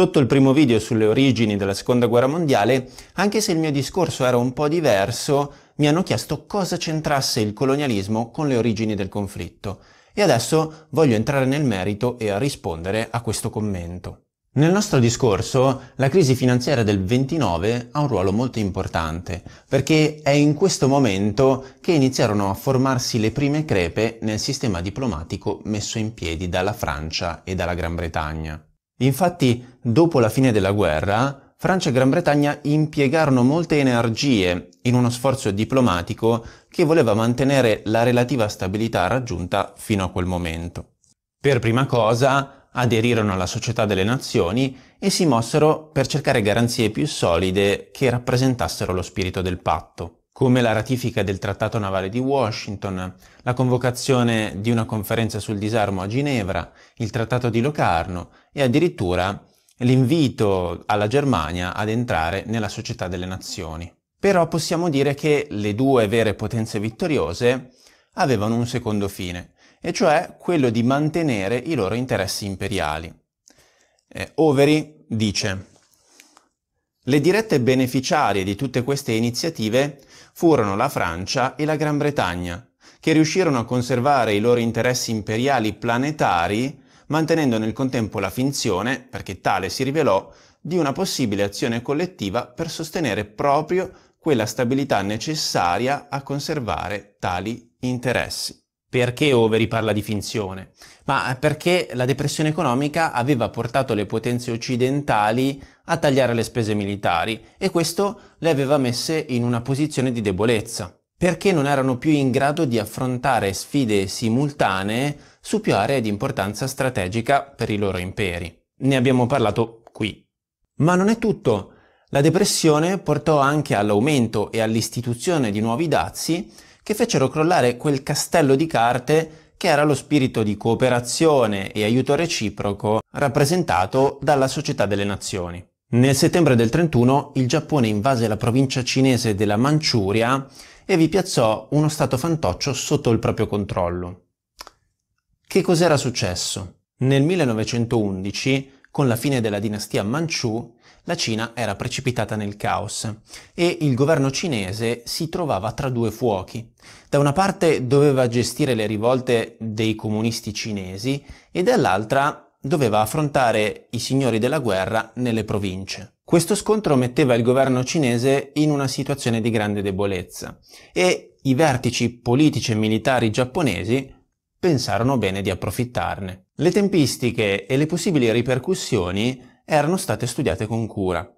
sotto il primo video sulle origini della seconda guerra mondiale, anche se il mio discorso era un po' diverso, mi hanno chiesto cosa c'entrasse il colonialismo con le origini del conflitto. E adesso voglio entrare nel merito e rispondere a questo commento. Nel nostro discorso la crisi finanziaria del 29 ha un ruolo molto importante perché è in questo momento che iniziarono a formarsi le prime crepe nel sistema diplomatico messo in piedi dalla Francia e dalla Gran Bretagna. Infatti, dopo la fine della guerra, Francia e Gran Bretagna impiegarono molte energie in uno sforzo diplomatico che voleva mantenere la relativa stabilità raggiunta fino a quel momento. Per prima cosa aderirono alla Società delle Nazioni e si mossero per cercare garanzie più solide che rappresentassero lo spirito del patto come la ratifica del Trattato navale di Washington, la convocazione di una conferenza sul disarmo a Ginevra, il Trattato di Locarno, e addirittura l'invito alla Germania ad entrare nella Società delle Nazioni. Però possiamo dire che le due vere potenze vittoriose avevano un secondo fine, e cioè quello di mantenere i loro interessi imperiali. Eh, Overy dice le dirette beneficiarie di tutte queste iniziative furono la Francia e la Gran Bretagna, che riuscirono a conservare i loro interessi imperiali planetari mantenendo nel contempo la finzione, perché tale si rivelò, di una possibile azione collettiva per sostenere proprio quella stabilità necessaria a conservare tali interessi. Perché Overy parla di finzione? Ma perché la depressione economica aveva portato le potenze occidentali a tagliare le spese militari e questo le aveva messe in una posizione di debolezza, perché non erano più in grado di affrontare sfide simultanee su più aree di importanza strategica per i loro imperi. Ne abbiamo parlato qui. Ma non è tutto. La depressione portò anche all'aumento e all'istituzione di nuovi dazi che fecero crollare quel castello di carte che era lo spirito di cooperazione e aiuto reciproco rappresentato dalla Società delle Nazioni. Nel settembre del 31 il Giappone invase la provincia cinese della Manciuria e vi piazzò uno stato fantoccio sotto il proprio controllo. Che cos'era successo? Nel 1911, con la fine della dinastia Manchu, la Cina era precipitata nel caos e il governo cinese si trovava tra due fuochi. Da una parte doveva gestire le rivolte dei comunisti cinesi e dall'altra doveva affrontare i signori della guerra nelle province. Questo scontro metteva il governo cinese in una situazione di grande debolezza e i vertici politici e militari giapponesi pensarono bene di approfittarne. Le tempistiche e le possibili ripercussioni erano state studiate con cura.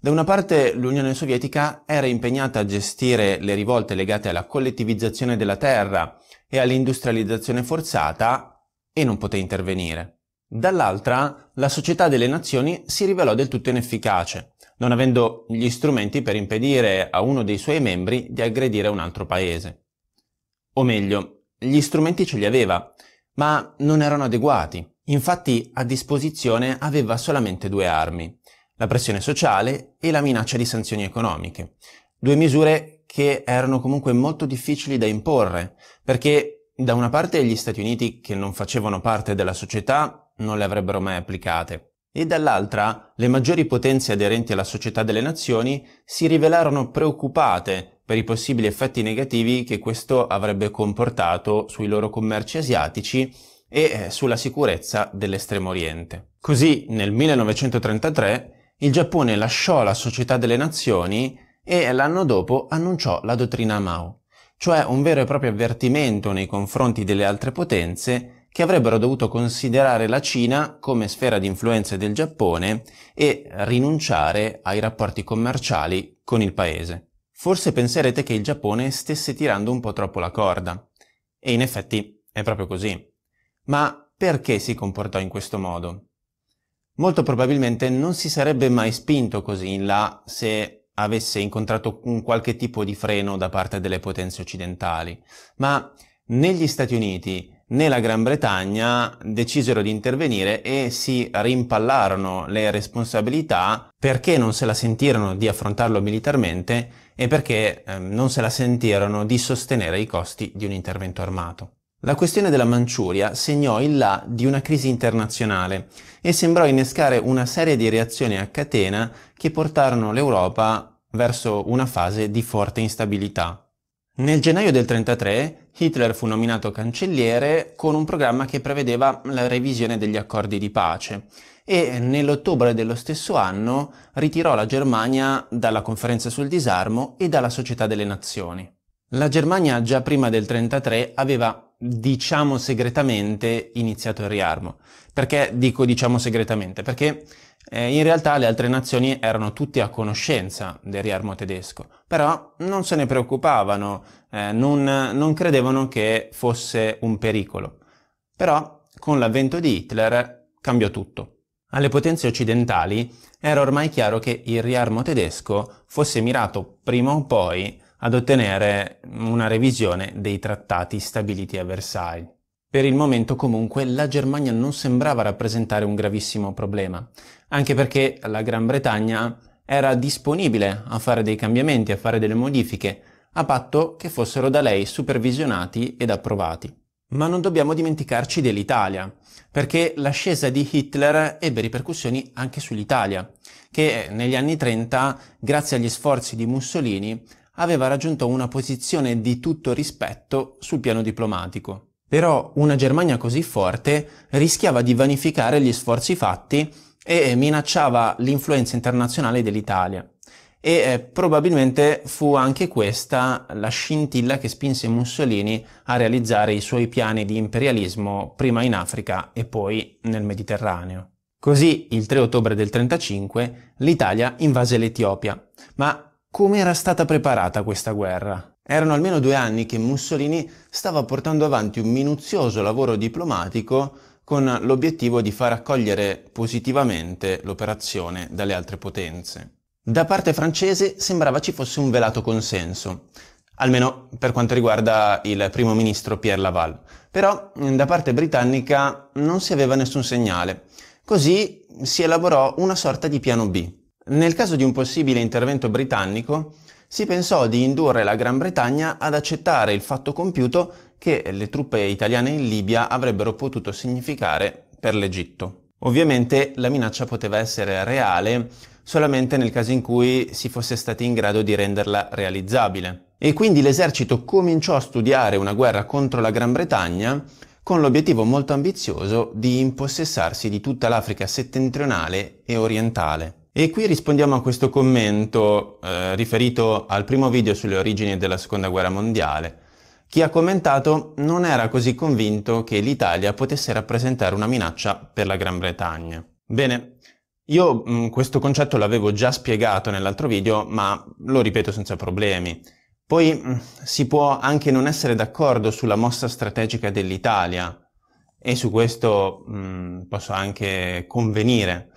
Da una parte l'Unione Sovietica era impegnata a gestire le rivolte legate alla collettivizzazione della terra e all'industrializzazione forzata e non poté intervenire. Dall'altra, la società delle nazioni si rivelò del tutto inefficace, non avendo gli strumenti per impedire a uno dei suoi membri di aggredire un altro paese. O meglio, gli strumenti ce li aveva, ma non erano adeguati. Infatti a disposizione aveva solamente due armi, la pressione sociale e la minaccia di sanzioni economiche. Due misure che erano comunque molto difficili da imporre, perché da una parte gli Stati Uniti, che non facevano parte della società, non le avrebbero mai applicate, e dall'altra le maggiori potenze aderenti alla Società delle Nazioni si rivelarono preoccupate per i possibili effetti negativi che questo avrebbe comportato sui loro commerci asiatici e eh, sulla sicurezza dell'Estremo Oriente. Così nel 1933 il Giappone lasciò la Società delle Nazioni e l'anno dopo annunciò la dottrina Mao, cioè un vero e proprio avvertimento nei confronti delle altre potenze che avrebbero dovuto considerare la Cina come sfera di influenza del Giappone e rinunciare ai rapporti commerciali con il paese. Forse penserete che il Giappone stesse tirando un po' troppo la corda. E in effetti è proprio così. Ma perché si comportò in questo modo? Molto probabilmente non si sarebbe mai spinto così in là se avesse incontrato un qualche tipo di freno da parte delle potenze occidentali, ma negli Stati Uniti né la Gran Bretagna decisero di intervenire e si rimpallarono le responsabilità perché non se la sentirono di affrontarlo militarmente e perché eh, non se la sentirono di sostenere i costi di un intervento armato. La questione della Manciuria segnò il là di una crisi internazionale e sembrò innescare una serie di reazioni a catena che portarono l'Europa verso una fase di forte instabilità. Nel gennaio del 1933 Hitler fu nominato cancelliere con un programma che prevedeva la revisione degli accordi di pace e nell'ottobre dello stesso anno ritirò la Germania dalla conferenza sul disarmo e dalla Società delle Nazioni. La Germania già prima del 1933 aveva diciamo segretamente, iniziato il riarmo. Perché dico diciamo segretamente? Perché eh, in realtà le altre nazioni erano tutte a conoscenza del riarmo tedesco, però non se ne preoccupavano, eh, non, non credevano che fosse un pericolo. Però con l'avvento di Hitler cambiò tutto. Alle potenze occidentali era ormai chiaro che il riarmo tedesco fosse mirato prima o poi ad ottenere una revisione dei trattati stabiliti a Versailles. Per il momento comunque la Germania non sembrava rappresentare un gravissimo problema, anche perché la Gran Bretagna era disponibile a fare dei cambiamenti, a fare delle modifiche, a patto che fossero da lei supervisionati ed approvati. Ma non dobbiamo dimenticarci dell'Italia, perché l'ascesa di Hitler ebbe ripercussioni anche sull'Italia, che negli anni 30, grazie agli sforzi di Mussolini, aveva raggiunto una posizione di tutto rispetto sul piano diplomatico. Però una Germania così forte rischiava di vanificare gli sforzi fatti e minacciava l'influenza internazionale dell'Italia. E eh, probabilmente fu anche questa la scintilla che spinse Mussolini a realizzare i suoi piani di imperialismo prima in Africa e poi nel Mediterraneo. Così, il 3 ottobre del 1935, l'Italia invase l'Etiopia, ma come era stata preparata questa guerra. Erano almeno due anni che Mussolini stava portando avanti un minuzioso lavoro diplomatico con l'obiettivo di far accogliere positivamente l'operazione dalle altre potenze. Da parte francese sembrava ci fosse un velato consenso, almeno per quanto riguarda il primo ministro Pierre Laval, però mm, da parte britannica non si aveva nessun segnale, così si elaborò una sorta di piano B. Nel caso di un possibile intervento britannico, si pensò di indurre la Gran Bretagna ad accettare il fatto compiuto che le truppe italiane in Libia avrebbero potuto significare per l'Egitto. Ovviamente la minaccia poteva essere reale solamente nel caso in cui si fosse stati in grado di renderla realizzabile. E quindi l'esercito cominciò a studiare una guerra contro la Gran Bretagna con l'obiettivo molto ambizioso di impossessarsi di tutta l'Africa settentrionale e orientale. E qui rispondiamo a questo commento eh, riferito al primo video sulle origini della seconda guerra mondiale. Chi ha commentato non era così convinto che l'Italia potesse rappresentare una minaccia per la Gran Bretagna. Bene, io mh, mm, questo concetto l'avevo già spiegato nell'altro video, ma lo ripeto senza problemi. Poi mh, mm, si può anche non essere d'accordo sulla mossa strategica dell'Italia, e su questo mh, mm, posso anche convenire,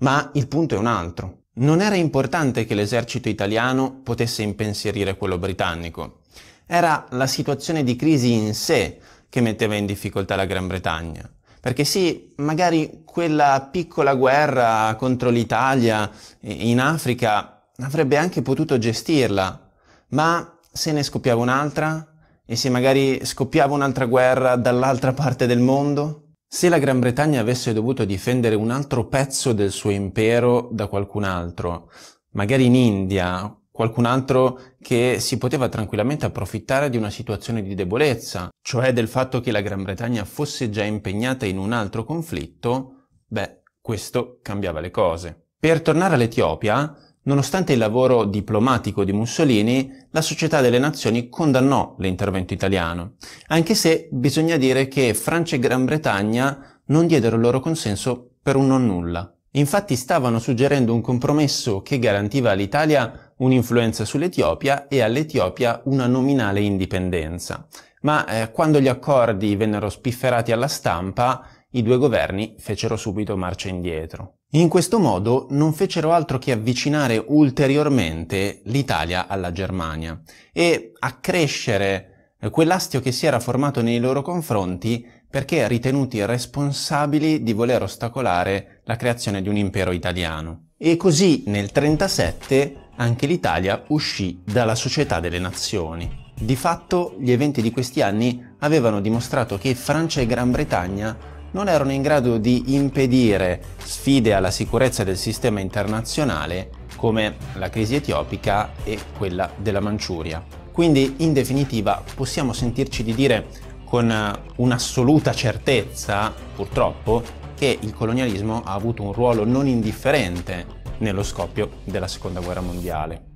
ma il punto è un altro. Non era importante che l'esercito italiano potesse impensierire quello britannico. Era la situazione di crisi in sé che metteva in difficoltà la Gran Bretagna. Perché sì, magari quella piccola guerra contro l'Italia in Africa avrebbe anche potuto gestirla, ma se ne scoppiava un'altra e se magari scoppiava un'altra guerra dall'altra parte del mondo? Se la Gran Bretagna avesse dovuto difendere un altro pezzo del suo impero da qualcun altro, magari in India, qualcun altro che si poteva tranquillamente approfittare di una situazione di debolezza, cioè del fatto che la Gran Bretagna fosse già impegnata in un altro conflitto, beh, questo cambiava le cose. Per tornare all'Etiopia, Nonostante il lavoro diplomatico di Mussolini, la Società delle Nazioni condannò l'intervento italiano, anche se bisogna dire che Francia e Gran Bretagna non diedero il loro consenso per un non nulla. Infatti stavano suggerendo un compromesso che garantiva all'Italia un'influenza sull'Etiopia e all'Etiopia una nominale indipendenza. Ma eh, quando gli accordi vennero spifferati alla stampa, i due governi fecero subito marcia indietro. In questo modo non fecero altro che avvicinare ulteriormente l'Italia alla Germania e accrescere eh, quell'astio che si era formato nei loro confronti perché ritenuti responsabili di voler ostacolare la creazione di un impero italiano. E così nel 1937 anche l'Italia uscì dalla Società delle Nazioni. Di fatto gli eventi di questi anni avevano dimostrato che Francia e Gran Bretagna non erano in grado di impedire sfide alla sicurezza del sistema internazionale come la crisi etiopica e quella della Manciuria. Quindi in definitiva possiamo sentirci di dire con eh, un'assoluta certezza, purtroppo, che il colonialismo ha avuto un ruolo non indifferente nello scoppio della Seconda Guerra Mondiale.